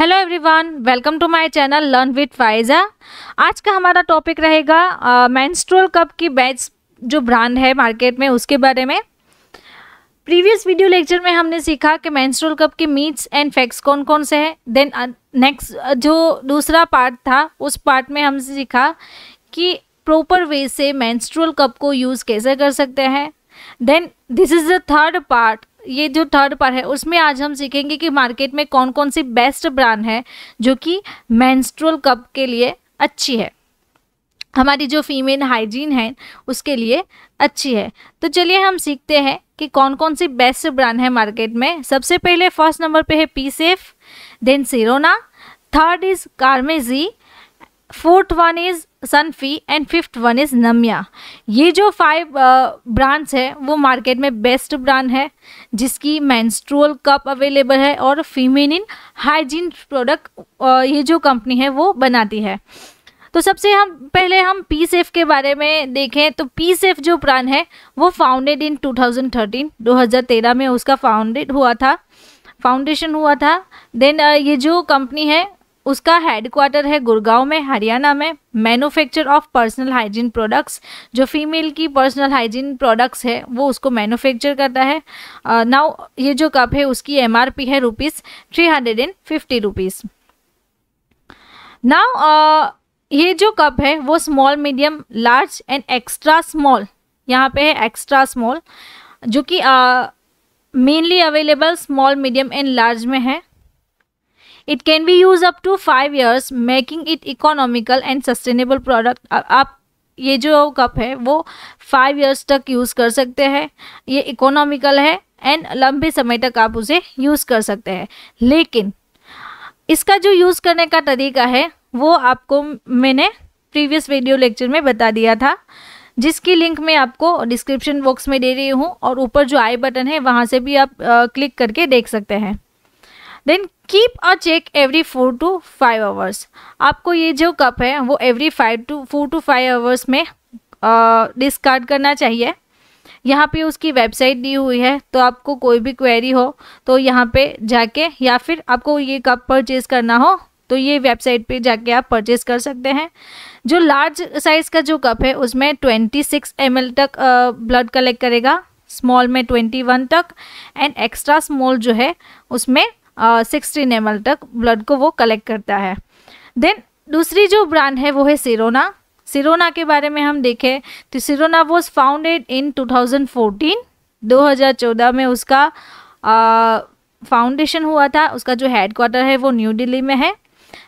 hello everyone welcome to my channel learn with Faiza आज का हमारा टॉपिक रहेगा मैंस्ट्रोल कप की बैच जो ब्रांड है मार्केट में उसके बारे में प्रीवियस वीडियो लेक्चर में हमने सीखा कि मैंस्ट्रोल कप के मीट्स एंड फैक्ट्स कौन कौन से हैं देन नेक्स्ट जो दूसरा पार्ट था उस पार्ट में हमने सीखा कि प्रॉपर वे से मैंस्ट्रोल कप को यूज़ कैसे कर सकते हैं then this is the third part ये जो थर्ड पर है उसमें आज हम सीखेंगे कि मार्केट में कौन कौन सी बेस्ट ब्रांड है जो कि मैंस्ट्रोल कप के लिए अच्छी है हमारी जो फीमेल हाइजीन है उसके लिए अच्छी है तो चलिए हम सीखते हैं कि कौन कौन सी बेस्ट ब्रांड है मार्केट में सबसे पहले फर्स्ट नंबर पे है P safe then Sirona third is Carmesi fourth one is Sanfe and fifth one is Nemiya ये जो फाइव ब्रांड्स है वो मार्केट में बेस्ट ब्रांड है जिसकी मैंस्ट्रोल कप अवेलेबल है और फीमेन इन हाइजीन प्रोडक्ट ये जो कंपनी है वो बनाती है तो सबसे हम पहले हम पी सेफ के बारे में देखें तो पी सेफ जो ब्रांड है वो फाउंडेड इन 2013 2013 में उसका फाउंडेड हुआ था फाउंडेशन हुआ था देन uh, ये जो कंपनी है उसका हेडक्वार्टर है गुड़गांव में हरियाणा में manufacture of personal hygiene products जो फीमेल की पर्सनल हाइजीन प्रोडक्ट्स है वो उसको मैन्युफैक्चर करता है नाउ ये जो कप है उसकी एमआरपी है rupees three hundred and fifty rupees now ये जो कप है वो small medium large and extra small यहाँ पे है एक्स्ट्रा स्मॉल जो कि mainly available small medium and large में है it can be use up to five years making it economical and sustainable product आप ये जो कप है वो फाइव ईयर्स तक यूज़ कर सकते हैं ये इकोनॉमिकल है एंड लंबे समय तक आप उसे यूज़ कर सकते हैं लेकिन इसका जो यूज़ करने का तरीका है वो आपको मैंने प्रीवियस वीडियो लेक्चर में बता दिया था जिसकी लिंक मैं आपको डिस्क्रिप्शन बॉक्स में दे रही हूँ और ऊपर जो आई बटन है वहाँ से भी आप आ, क्लिक करके देख सकते हैं then keep a check every four to five hours आपको ये जो कप है वो every five to four to five hours में डिस्कार्ड करना चाहिए यहाँ पे उसकी वेबसाइट दी हुई है तो आपको कोई भी क्वेरी हो तो यहाँ पे जाके या फिर आपको ये कप परचेज़ करना हो तो ये वेबसाइट पे जाके आप परचेज़ कर सकते हैं जो लार्ज साइज़ का जो कप है उसमें 26 सिक्स तक ब्लड कलेक्ट करेगा स्मॉल में 21 तक एंड एक्स्ट्रा स्मॉल जो है उसमें सिक्सटीन एम तक ब्लड को वो कलेक्ट करता है देन दूसरी जो ब्रांड है वो है सिरोना सिरोना के बारे में हम देखें तो सिरोना वॉज फाउंडेड इन 2014 2014 में उसका फाउंडेशन हुआ था उसका जो हेडक्वार्टर है वो न्यू दिल्ली में है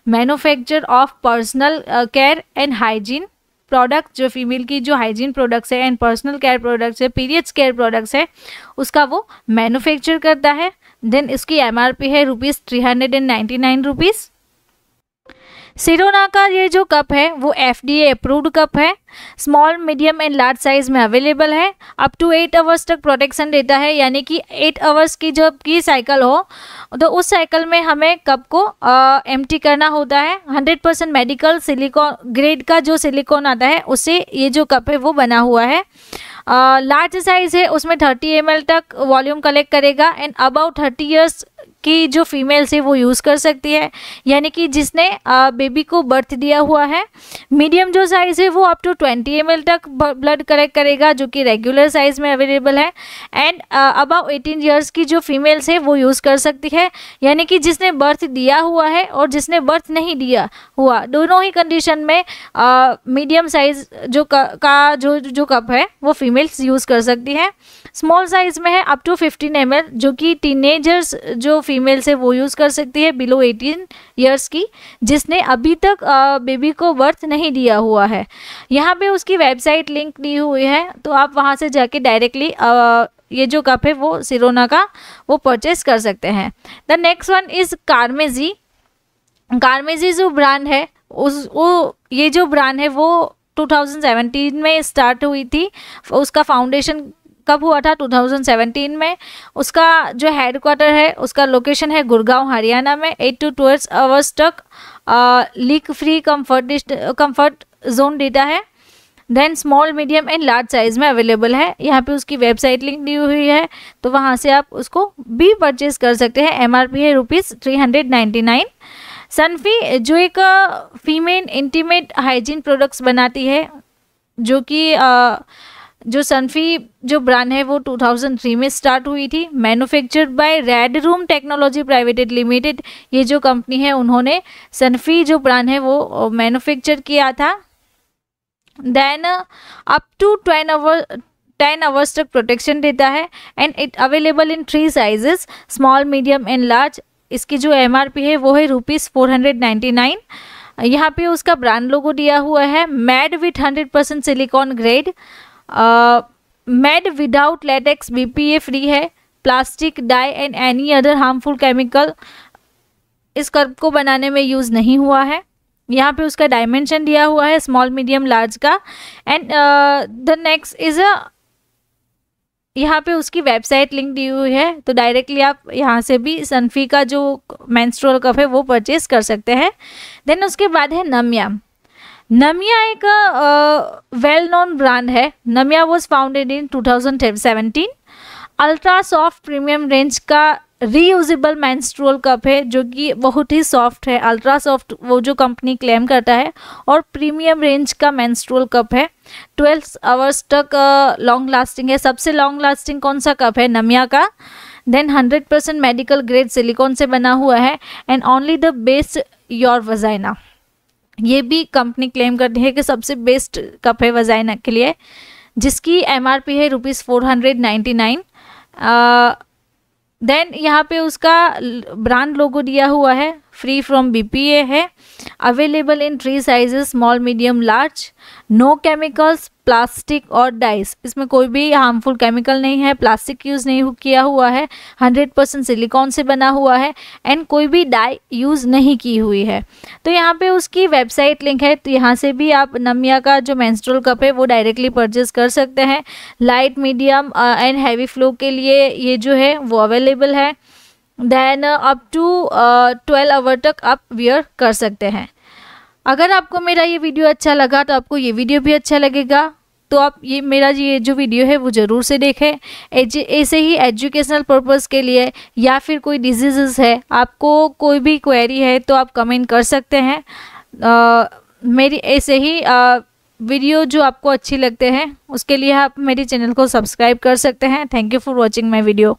manufacture of personal care and hygiene product जो फीमेल की जो हाइजीन प्रोडक्ट्स है एंड पर्सनल केयर प्रोडक्ट्स है पीरियड्स केयर प्रोडक्ट्स है उसका वो मैनुफेक्चर करता है देन इसकी एम है rupees three hundred and ninety nine rupees Sirona का ये जो कप है वो एफ डी अप्रूव्ड कप है small medium and large size में अवेलेबल है अप टू एट आवर्स तक प्रोटेक्शन देता है यानी कि एट आवर्स की जब की साइकिल हो तो उस साइकिल में हमें कप को एम करना होता है hundred percent medical silicone grade का जो सिलिकॉन आता है उससे ये जो कप है वो बना हुआ है लार्ज uh, साइज है उसमें 30 एम तक वॉल्यूम कलेक्ट करेगा एंड अबाउट 30 इयर्स की जो फीमेल्स है वो यूज़ कर सकती है यानी कि जिसने बेबी को बर्थ दिया हुआ है मीडियम जो साइज़ है वो अप टू ट्वेंटी एम तक ब्लड कलेक्ट करेगा जो कि रेगुलर साइज़ में अवेलेबल है एंड अबाउ एटीन ईयर्स की जो फीमेल्स है वो यूज़ कर सकती है यानी कि जिसने बर्थ दिया हुआ है और जिसने बर्थ नहीं दिया हुआ दोनों ही कंडीशन में मीडियम साइज़ जो का, का जो जो कप है वो फीमेल्स यूज़ कर सकती है स्मॉल साइज़ में है अप टू फिफ्टीन एम जो कि टीनेजर्स जो फीमेल से वो यूज़ कर सकती है बिलो 18 इयर्स की जिसने अभी तक बेबी को बर्थ नहीं दिया हुआ है यहाँ पे उसकी वेबसाइट लिंक दी हुई है तो आप वहाँ से जाके डायरेक्टली ये जो कप है वो सिरोना का वो परचेस कर सकते हैं the next one is Carmesi Carmesi जो ब्रांड है उस वो ये जो ब्रांड है वो 2017 में स्टार्ट हुई थी उसका फाउंडेशन कब हुआ था 2017 में उसका जो हेडक्वार्टर है उसका लोकेशन है गुड़गांव हरियाणा में एट टू ट्वेल्व आवर्स तक leak free comfort comfort zone data है then small medium and large size में अवेलेबल है यहाँ पे उसकी वेबसाइट लिंक दी हुई है तो वहाँ से आप उसको भी परचेज कर सकते हैं एम आर पी है rupees three hundred ninety nine Sanfe जो एक फीमेल इंटीमेट हाइजीन प्रोडक्ट्स बनाती है जो कि जो सनफी जो ब्रांड है वो 2003 में स्टार्ट हुई थी manufactured by red room technology private limited ये जो कंपनी है उन्होंने सनफी जो ब्रांड है वो मैन्युफैक्चर किया था then up to twelve hour ten hours तक प्रोटेक्शन देता है and it available in three sizes small medium and large इसकी जो एम है वो है rupees four hundred ninety nine यहाँ पे उसका ब्रांड लोगो दिया हुआ है made with hundred percent silicone grade made without latex BPA free है plastic dye and any other harmful chemical इस कर्व को बनाने में यूज़ नहीं हुआ है यहाँ पे उसका डायमेंशन दिया हुआ है स्मॉल मीडियम लार्ज का and the next is a यहाँ पे उसकी वेबसाइट लिंक दी हुई है तो डायरेक्टली आप यहाँ से भी सनफी का जो मैंस्ट्रोल कप है वो परचेज कर सकते हैं देन उसके बाद है नमयाम नमिया एक वेल नोन ब्रांड है Nemiya was founded in 2017 ultra soft premium range का रीयूजेबल मैंस्ट्रोल कप है जो कि बहुत ही सॉफ्ट है अल्ट्रा सॉफ्ट वो जो कंपनी क्लेम करता है और प्रीमियम रेंज का मैंस्ट्रोल कप है ट्वेल्व आवर्स तक लॉन्ग लास्टिंग है सबसे लॉन्ग लास्टिंग कौन सा कप है नमिया का then hundred percent medical grade silicone से बना हुआ है and only the best your vagina ये भी कंपनी क्लेम करती है कि सबसे बेस्ट कप है वजाइना के लिए जिसकी एम आर पी है rupees four hundred ninety nine then यहाँ पे उसका ब्रांड लोगो दिया हुआ है फ्री फ्रॉम बीपीए है available in three sizes small medium large no chemicals plastic और डाइस इसमें कोई भी हार्मफुल केमिकल नहीं है प्लास्टिक यूज़ नहीं किया हुआ है 100 परसेंट सिलिकॉन से बना हुआ है एंड कोई भी डाई यूज़ नहीं की हुई है तो यहाँ पे उसकी वेबसाइट लिंक है तो यहाँ से भी आप नमिया का जो मैंस्ट्रोल कप है वो डायरेक्टली परचेज कर सकते हैं light medium and heavy flow के लिए ये जो है वो अवेलेबल है then up to twelve hour तक आप वियर कर सकते हैं अगर आपको मेरा ये वीडियो अच्छा लगा तो आपको ये वीडियो भी अच्छा लगेगा तो आप ये मेरा ये जो वीडियो है वो ज़रूर से देखें ऐसे ही एजुकेशनल पर्पज़ के लिए या फिर कोई डिजीज़ है आपको कोई भी क्वेरी है तो आप कमेंट कर सकते हैं आ, मेरी ऐसे ही आ, वीडियो जो आपको अच्छी लगते हैं उसके लिए आप मेरे चैनल को सब्सक्राइब कर सकते हैं thank you for watching my video